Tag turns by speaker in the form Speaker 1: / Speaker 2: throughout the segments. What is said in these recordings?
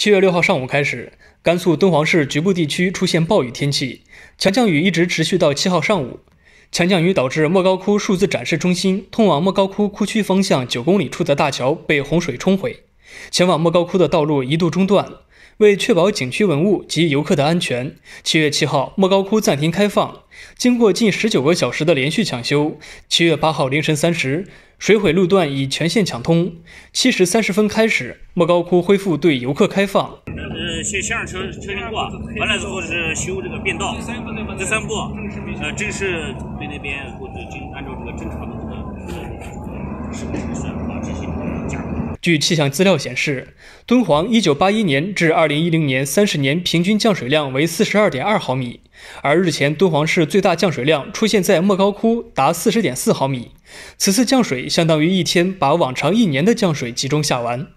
Speaker 1: 七月六号上午开始，甘肃敦煌市局部地区出现暴雨天气，强降雨一直持续到七号上午。强降雨导致莫高窟数字展示中心通往莫高窟窟区方向九公里处的大桥被洪水冲毁，前往莫高窟的道路一度中断。为确保景区文物及游客的安全，七月七号，莫高窟暂停开放。经过近十九个小时的连续抢修，七月八号凌晨三时，水毁路段已全线抢通。七时三十分开始，莫高窟恢复对游客开放。
Speaker 2: 呃，先先让车，车辆过完了之后是修这个便道，第三步，呃，正式对那边或者经按照这个正常。
Speaker 1: 据气象资料显示，敦煌1981年至2010年30年平均降水量为42.2毫米，而日前敦煌市最大降水量出现在莫高窟，达40.4毫米。此次降水相当于一天把往常一年的降水集中下完。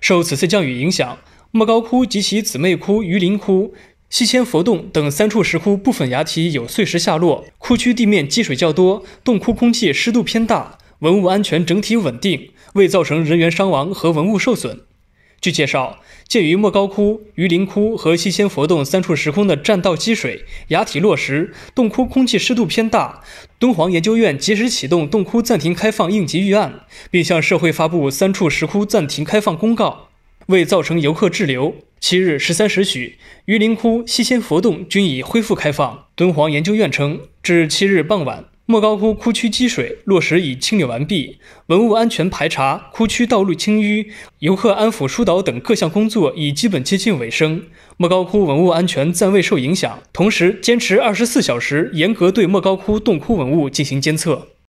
Speaker 1: 受此次降雨影响，莫高窟及其姊妹窟榆林窟、西千佛洞等三处石窟部分崖体有碎石下落，窟区地面积水较多，洞窟空气湿度偏大。文物安全整体稳定，未造成人员伤亡和文物受损。据介绍，鉴于莫高窟、榆林窟和西千佛洞三处石窟的栈道积水、崖体落石、洞窟空气湿度偏大，敦煌研究院及时启动洞窟暂停开放应急预案，并向社会发布三处石窟暂停开放公告，未造成游客滞留。七日十三时许，榆林窟、西千佛洞均已恢复开放。敦煌研究院称，至七日傍晚。莫高窟窟区积水落实已清理完毕，文物安全排查、窟区道路清淤、游客安抚疏导等各项工作已基本接近尾声。莫高窟文物安全暂未受影响，同时坚持二十四小时严格对莫高窟洞窟文物进行监测。